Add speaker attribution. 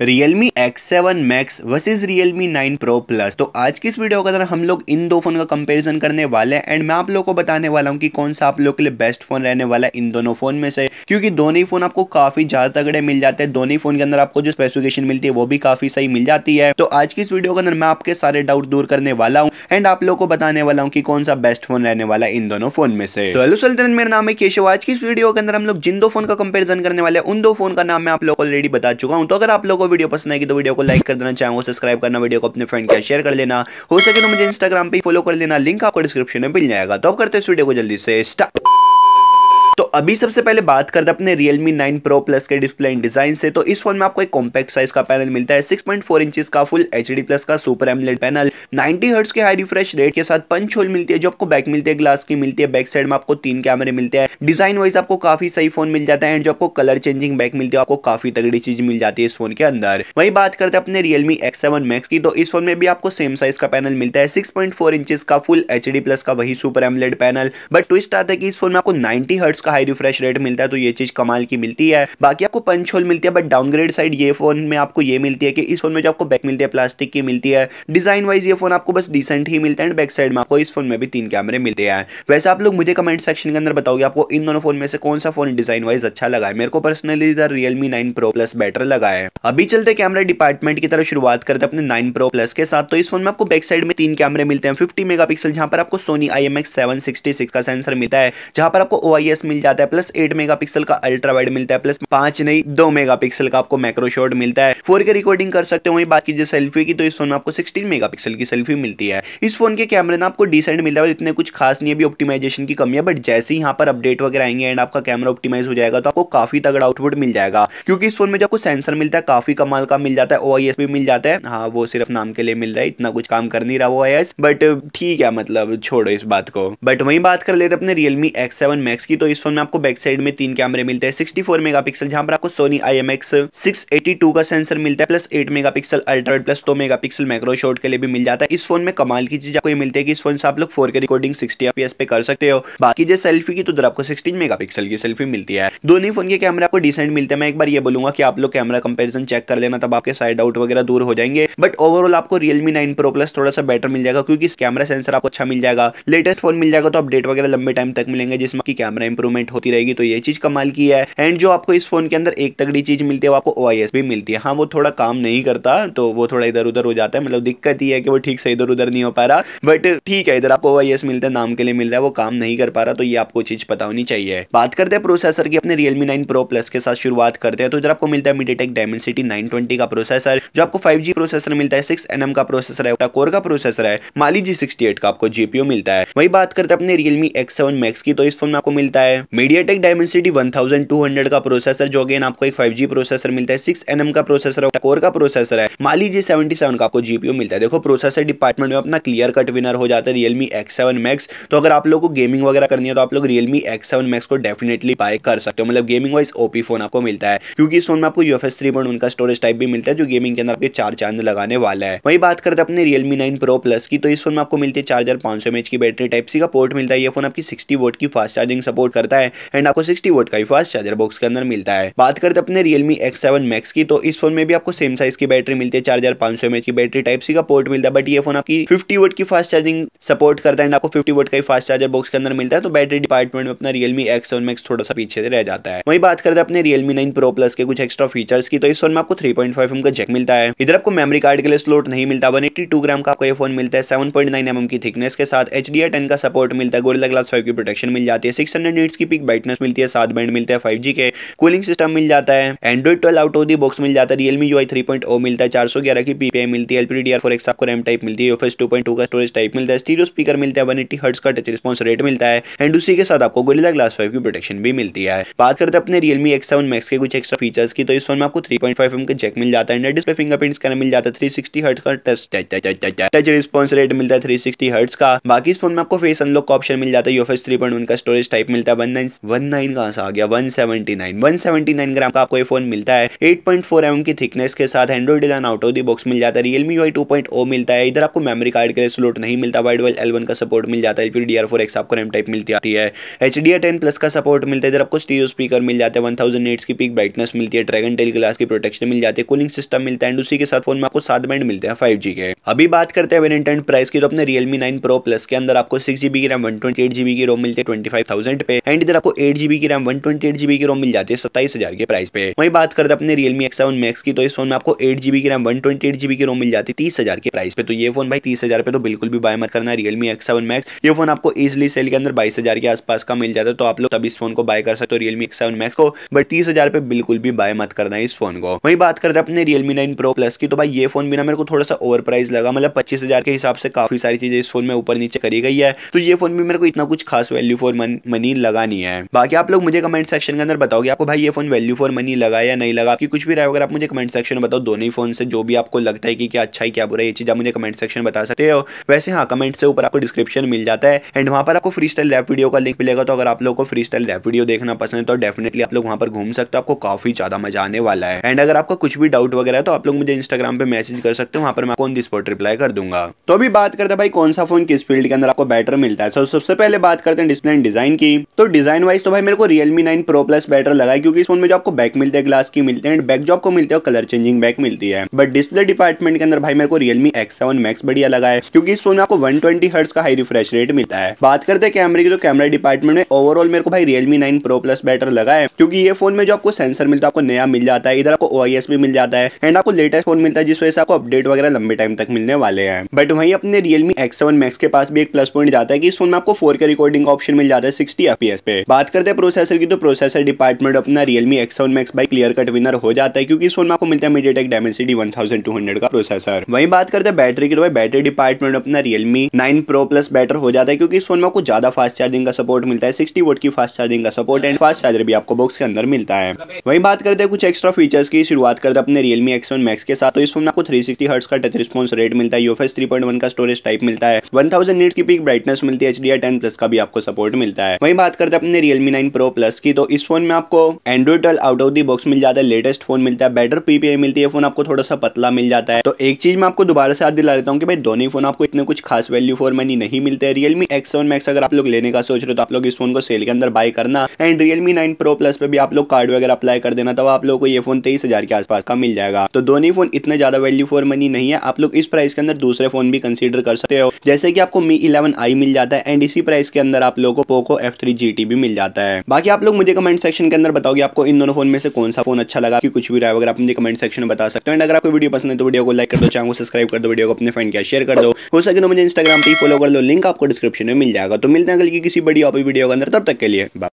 Speaker 1: Realme X7 Max versus Realme 9 Pro Plus तो आज की इस वीडियो के अंदर हम लोग इन दो फोन का कंपैरिजन करने वाले हैं एंड मैं आप लोगों को बताने वाला हूं कि कौन सा आप लोग के लिए बेस्ट फोन रहने वाला है इन दोनों फोन में से क्योंकि दोनों ही फोन आपको काफी ज्यादा तगड़े मिल जाते हैं दोनों ही फोन के अंदर आपको जो स्पेसिफिकेशन मिलती है वो भी काफी सही मिल जाती है तो आज की इस वीडियो के अंदर मैं आपके सारे डाउट दूर करने वाला हूँ एंड आप लोग को बताने वाला हूँ की कौन सा बेस्ट फोन रहने वाला है इन दोनों फोन में से हेलो तो सल्तन मेरा नाम है केशव आज की इस वीडियो के अंदर हम लोग जिन दो फोन का कंपेरिजन करने वाले उन दो फोन का नाम मैं आप लोग ऑलरेडी बता चुका हूँ तो अगर आप लोग आपको वीडियो पसंद आएगी तो वीडियो को लाइक कर देना चैनल सब्सक्राइब करना वीडियो को अपने फ्रेंड के शेयर कर लेना हो सके तो मुझे इंस्टाग्राम पर फॉलो कर लेना लिंक आपको डिस्क्रिप्शन में मिल जाएगा तो अब करते हैं इस वीडियो को जल्दी से स्टार्ट तो अभी सबसे पहले बात करते हैं अपने Realme 9 Pro Plus के डिस्प्ले एंड डिजाइन से तो इस फोन में आपको एक कॉम्पैक्ट साइज का पैनल मिलता है 6.4 इंचेस का फुल एच प्लस का सुपर एमलेट पैनल 90 हर्ट्स के हाई रिफ्रेश रेट के साथ पंच होल मिलती है जो आपको बैक मिलती है ग्लास की मिलती है बैक साइड में आपको तीन कैमरे मिलते हैं डिजाइन वाइज आपको काफी सही फोन मिल जाता है एंड जो आपको कलर चेंजिंग बैक मिलती है आपको काफी तगड़ी चीज मिल जाती है इस फोन के अंदर वही बात करते हैं अपने रियलमी एक्स सेवन मैक्स की तो इस फोन में भी आपको सेम साइज का पैनल मिलता है सिक्स पॉइंट फोर का फुल एच प्लस का वही super AMOLED panel but twist आता है कि इस फोन में आपको नाइनटी हर्ट्स का हाई रिफ्रेश रेट मिलता है तो ये चीज कमाल की मिलती है बाकी आपको पंच होल मिलती है बट डाउनग्रेड साइड ये फोन में आपको ये मिलती है कि इस फोन में जो आपको बैक मिलती है प्लास्टिक की मिलती है डिजाइन वाइज ये फोन आपको बस डिसेंट ही मिलता है एंड बैक साइड में आपको इस फोन में भी तीन कैमरे मिलते हैं वैसे आप लोग मुझे कमेंट सेक्शन के अंदर बताओगे आपको इन दोनों फोन में से कौन सा फोन डिजाइन वाइज अच्छा लगा है मेरे को पर्सनली इधर Realme nine pro plus better लगा है अभी चलते कैमरे डिपार्टमेंट की तरफ शुरुआत करते अपने नाइन प्रो प्लस के साथ तो इस फोन में आपको बैक साइड में तीन कैमरे मिलते हैं फिफ्टी मेगा पिक्सल जहां पर आपको Sony I M X seven sixty six का सेंसर मिलता है जहां पर आपको ओ आई मिल जाता है प्लस एट मेगा का अल्ट्रा वाइड मिलता है प्लस पांच नहीं दो मेगा का आपको मैक्रोशॉट मिलता है फोर के रिकॉर्डिंग कर सकते हो वही बात कीजिए सेल्फी की तो इस फोन में आपको सिक्सटीन मेगा की सेल्फी मिलती है इस फोन के कैमरे ना आपको डिसेंट मिलता है इतने कुछ खास नहीं अभी ऑप्टिमाइजेशन की कमी है बट जैसे ही यहाँ पर अपडेट वगैरह आएंगे एंड आपका कैमरा ऑप्टिमाइज हो जाएगा तो आपको काफी तगड़ा आउटपुट मिल जाएगा क्योंकि इस फोन में जो आपको सेंसर मिलता है काफी कमाल का मिल जाता है ओ भी मिल जाता है हाँ वो सिर्फ नाम के लिए मिल रहा है इतना कुछ काम कर नहीं रहा वो आई बट ठीक है मतलब छोड़ो इस बात को बट वही बात कर लेते अपने रियलमी एक्स सेवन मैक्स की तो इस फोन में आपको बैक साइड में तीन कैमरे मिलते हैं सिक्सटी फोर मेगा पिक्सल जहां पर आपको Sony I M X six eighty two का सेंसर मिलता है plus eight mega pixel ultrawide plus two mega pixel macro के लिए भी मिल जाता है इस फोन में कमाल की चीज आपको ये मिलती है कि इस फोन से आप लोग फोर के रिकॉर्डिंग सिक्सटी एफ पे कर सकते हो बाकी जो सेल्फी की तो उधर आपको सिक्सटीन मेगा की सेल्फी मिलती है दोनों फोन के कैमरा आपको डिसेंट मिलते हैं मैं एक बार ये बोलूंगा कि आप लोग कैमरा कंपेरिजन चेक कर लेना तब आपके साइड आउट वगैरह दूर हो जाएंगे बट ओवरऑल आपको रियलमी नाइन प्रो प्लस थोड़ा सा बेटर मिल जाएगा क्योंकि कैमरा सेंसर आपको अच्छा मिल जाएगा लेटेस्ट फोन मिल जाएगा तो अपडेट वगैरह लंबे टाइम तक मिलेंगे जिसमें कैमरा इंप्रूव मूवमेंट होती रहेगी तो ये चीज कमाल की है एंड जो आपको इस फोन के अंदर एक तगड़ी चीज मिलती है वो आपको ओ भी मिलती है हाँ वो थोड़ा काम नहीं करता तो वो थोड़ा इधर उधर हो जाता है मतलब दिक्कत ही है कि वो ठीक से इधर उधर नहीं हो पा रहा बट ठीक है इधर आपको ओ मिलता है नाम के लिए मिल रहा है वो काम नहीं कर पा रहा तो ये आपको चीज पता होनी चाहिए बात करते हैं प्रोसेसर की अपने रियलमी नाइन प्रो प्लस के साथ शुरुआत करते हैं तो इधर आपको मिलता है डायमंड सिटी नाइन ट्वेंटी का प्रोसेसर जो आपको फाइव प्रोसेसर मिलता है सिक्स एन का प्रोसेसर है कोर का प्रोसेसर है माली जी सिक्सटी एट का आपको जीपीओ मिलता है वही बात करते हैं अपने रियलमी एक्स सेवन मैक्स की तो इस फोन में आपको मिलता है मीडिया टेक डायमेंसिटी वन का प्रोसेसर जो अगेन आपको एक फाइव प्रोसेसर मिलता है सिक्स एनएम का प्रोसेसर कोर का प्रोसेसर है माली जी सेवेंटी का आपको जीपीयू मिलता है देखो प्रोसेसर डिपार्टमेंट में अपना क्लियर कट विनर हो जाता है रियलमी एक्स सेवन मैक्स तो अगर आप लोग को गेमिंग वगैरह करनी है तो आप लोग रियलमी एक्स सेवन मैक्स को डेफिनेटली बाय कर सकते हो मतलब गेमिंग वाइज ओपी फोन आपको मिलता है क्योंकि इस फोन में आपको यूएफएस थ्री पॉइंट उनका स्टोरेज टाइप भी मिलता है जो गेमिंग के अंदर आपके चार चांद लगाने वाला है वही बात करते हैं अपने रियलमी नाइन प्रो प्लस की तो इस फोन में आपको मिलती है चार्जर पांच सौ की बैटरी टाइप सी का पोर्ट मिलता है ये फोन आपकी सिक्सटी वोट की फास्ट चार्जिंग सपोर्ट करता है आता है एंड आपको सिक्सटी वोट का फास्ट चार्जर बॉक्स के अंदर मिलता है बात करते अपने रियलमी एक्स सेवन मैक्स की तो इस फोन में भी आपको सेम साइज की बैटरी मिलती है चार हजार पांच सौ एमएच की बैटरी टाइप सी का पोर्ट मिलता है बट ये फोन आपकी फिफ्टी वोट की फास्ट चार्जिंग सपोर्ट करता है एंड आपको फिफ्टी वोट का ही फास्ट चार्जर बॉक्स के अंदर मिलता है तो बैटरी डिपार्टमेंट में अपना रियलमी एक्स सेवन मैक्स थोड़ा सा पीछे रह जाता है वही बात करते अपने रियलमी नाइन प्रो प्लस के कुछ एक्स्ट्रा फीचर्स की तो इस फोन में आपको थ्री पॉइंट फाइव एम का जैक मिलता है इधर आपको मेमरी कार्ड के लिए स्लॉट नहीं मिलता वन एट्टी टू ग्राम का आपको ये फोन मिलता है सेवन पॉइंट नाइन एम की थिकनेस के साथ एच डी टेन का सपोर्ट मिलता है गोरिल्ला ग्लास फाइव की प्रोटेक्शन मिल जाती है सिक्स हंड्रेड की की पिक ब्राइटनेस मिलती है सात बैंड मिलता है फाइव के कूलिंग सिस्टम मिल जाता है Android twelve out of the box मिल जाता है रियलमी जो थ्री पॉइंट ओ मिलता है चार सौ ग्यारह की पीपीआई मिलती है LPD D R four X आपको रैम टाइप मिलती है यूफेस टू पॉइंट टू का स्टोरेज टाइप मिलता है स्टीरियो स्पीकर मिलता है वन एट्टी हर्ट्स का टच रिस्पॉन्स रेट मिलता है एंड उसी के साथ आपको गोरिल्ला ग्लास फाइव की प्रोटेक्शन भी मिलती है बात करते हैं अपने रियलमी एक्स सेवन मैक्स के कुछ एक्स्ट्रा फीचर्स की तो इस फोन में आपको थ्री पॉइंट फाइव एम का जैक मिल जाता है डिस्प्ले फिंगरप्रिंट स्कैनर मिल जाता है थ्री सिक्सटी हर्ट्स का टच टच रिस्पॉन्स रेट मिलता है थ्री सिक्सटी हर्ट्स का बाकी इस फोन में आपको फेस अनलॉक का ऑप्शन मिल जाता है यूफेस थ्री पॉइंट वन का स्टोरेज टाइप मिलता है one eight point four M thickness के साथ एंड्रॉइड मिल जाता है मेमरी कार्ड के लिए स्लोट नहीं मिलता वाइड वाइल एल का सपोर्ट मिल जाता है आपको रैम टाइप मिलती आती है एच डी टेन प्लस का सपोर्ट मिलता है इधर आपको स्टीरियो स्पीकर मिल जाता है वन थाउजेंड एट्स की पीक ब्राइटनेस मिलती है ड्रैगन टेल ग्लास की प्रोटेक्शन मिल जाती है कूलिंग सिस्टम मिलता है एंड उसी के साथ फोन में आपको सात बैंड मिलते हैं फाइव के अभी बात करते हैं वेनेटेंट प्राइस की तो अपने रियलमी नाइन प्रो प्लस के अंदर आपको सिक्स जीबी की रैम वन एट जीबी की रोम मिलती है ट्वेंटी पे एंड इधर आपको एट जीबी की RAM one twenty eight GB की रोम मिल जाती है सत्ताईस हजार के प्राइस पे वही बात करते अपने रियलमी एक्स सेवन मैक्स की तो इस फोन में आपको एट जीबी की RAM one twenty eight GB की रोम मिल जाती है तीस हजार के प्राइस पे तो ये फोन भाई तीस हजार पे तो बिल्कुल भी बाय मत करना रियलमी एक्स सेवन मैक्स ये फोन आपको इजिली सेल के अंदर बाईस हजार के आसपास का मिल जाता है तो आप लोग तब इस फोन को बाय कर सकते हो रियलमी एक्स सेवन मैक्स को बट तीस हजार पे बिल्कुल भी बाय मत करना इस फोन को वही बात करते अपने रियलमी नाइन प्रो प्लस की तो भाई ये फोन भी ना मेरे को थोड़ा सा ओवर प्राइस लगा मतलब पच्चीस हजार के हिसाब से काफी सारी चीजें इस फोन में ऊपर नीचे करी गई है तो ये फोन भी मेरे को इतना कुछ खास वैल्यू फॉर मनी लगा लगा नहीं है बाकी आप लोग मुझे कमेंट सेक्शन के अंदर बताओगे आपको भाई ये फोन वैल्यू फॉर मनी लगा या नहीं लगा आपकी कुछ भी राय अगर आप मुझे कमेंट सेक्शन में बताओ दोनों ही फोन से जो भी आपको लगता है कि क्या अच्छा है क्या बुरा ये चीज आप मुझे कमेंट सेक्शन में बता सकते हो वैसे हाँ कमेंट से ऊपर आपको डिस्क्रिप्शन मिल जाता है एंड वहाँ पर आपको फ्री स्टाइल रैप वीडियो का लिंक मिलेगा तो अगर आप लोग को फ्री स्टाइल रैप वीडियो देखना पसंद है तो डेफिनेटली आप लोग वहाँ पर घूम सकते हो आपको काफी ज्यादा मजा आने वाला है एंड अगर आपका कुछ भी डाउट वगैरह तो आप लोग मुझे इंस्टाग्राम पे मैसेज कर सकते हो वहाँ पर मैं कौन दिस पॉट रिप्लाई कर दूंगा तो अभी बात करते हैं भाई कौन सा फोन किस फील्ड के अंदर आपको बेटर मिलता है तो सबसे पहले बात करते हैं डिस्प्ले एंड डिजाइन की तो डिजाइन वाइज तो भाई मेरे को Realme nine pro plus better लगा क्योंकि इस फोन में जो आपको बैक मिलते हैं ग्लास की मिलते हैं बैक जो आपको मिलते हैं कलर चेंजिंग बैक मिलती है बट डिस्प्ले डिपार्टमेंट के अंदर भाई मेरे को रियलमी एक्स सेवन मैक्स बढ़िया लगा है क्योंकि इस फोन में आपको वन ट्वेंटी का हाई रिफ्रेश रेट मिलता है बात करते हैं कैमरे की जो कैमरा डिपार्टमेंट में ओवरऑल मेरे को भाई Realme nine pro plus better लगा है क्योंकि ये फोन में जो आपको सेंसर मिलता है आपको नया मिल जाता है इधर आपको ओ भी मिल जाता है एंड आपको लेटेस्ट फोन मिलता है जिस वजह से आपको अपडेट वगैरह लंबे टाइम तक मिलने वाले हैं बट वहीं अपने रियलमी एक्स सेवन मैक्स के पास भी एक प्लस पॉइंट जाता है कि इस फोन में आपको फोर के रिकॉर्डिंग ऑप्शन मिल जाता है सिक्सटी एफ पे बात करते हैं प्रोसेसर की तो प्रोसेसर डिपार्टमेंट अपना Realme X one Max by clear cut winner हो जाता है क्योंकि इस फोन में आपको मिलता है मीडिया टेक डायमेंसिटी वन का प्रोसेसर वही बात करते हैं बैटरी की तो भाई बैटरी डिपार्टमेंट अपना Realme nine pro plus better हो जाता है क्योंकि इस फोन में आपको ज्यादा फास्ट चार्जिंग का सपोर्ट मिलता है सिक्सटी वोट की फास्ट चार्जिंग का सपोर्ट एंड फास्ट चार्जर भी आपको बॉक्स के अंदर मिलता है वही बात करते हैं कुछ एक्स्ट्रा फीचर्स की शुरुआत करते अपने रियलमी वन मैक्स के साथ तो इस फोन में आपको थ्री सिक्सटी हर्ट्स का टच रिस्पॉन्स रेट मिलता है यूएफएस वन का स्टोरेज टाइप मिलता है वन थाउजेंड की पीक ब्राइटनेस मिलती है एच डी प्लस का भी आपको सपोर्ट मिलता है वही बात करते बात अपने रियलमी नाइन प्रो प्लस की तो इस फोन में आपको Android twelve out of the box मिल जाता है लेटेस्ट फोन मिलता है बेटर पीपीआई मिलती है फोन आपको थोड़ा सा पतला मिल जाता है तो एक चीज मैं आपको दोबारा से याद दिला देता हूँ कि भाई दोनों फोन आपको इतने कुछ खास वैल्यू फॉर मनी नहीं मिलते हैं रियलमी एक्स सेवन अगर आप लोग लेने का सोच रहे हो तो आप लोग इस फोन को सेल के अंदर बाय करना and Realme nine pro plus पे भी आप लोग कार्ड वगैरह अप्लाई कर देना तो आप लोग को ये फोन तेईस के आसपास का मिल जाएगा तो दोनों फोन इतने ज्यादा वैल्यू फॉर मनी नहीं है आप लोग इस प्राइस के अंदर दूसरे फोन भी कंसिडर कर सकते हो जैसे कि आपको मी इलेवन आई मिल जाता है एंड इसी प्राइस के अंदर आप लोगों को पोको एफ थ्री साथी भी मिल जाता है बाकी आप लोग मुझे कमेंट सेक्शन के अंदर बताओगे आपको इन दोनों फोन में से कौन सा फोन अच्छा लगा कि कुछ भी रहा अगर आप मुझे कमेंट सेक्शन में बता सकते हैं अगर आपको वीडियो पसंद है तो वीडियो को लाइक कर दो चैनल को सब्सक्राइब कर दो वीडियो को अपने फ्रेंड के शेयर कर दो हो सके तो मुझे इंस्टाग्राम पर फॉलो कर लो लिंक आपको डिस्क्रिप्शन में मिल जाएगा तो मिलते हैं कल की किसी बड़ी ऑपी वीडियो के अंदर तब तक के लिए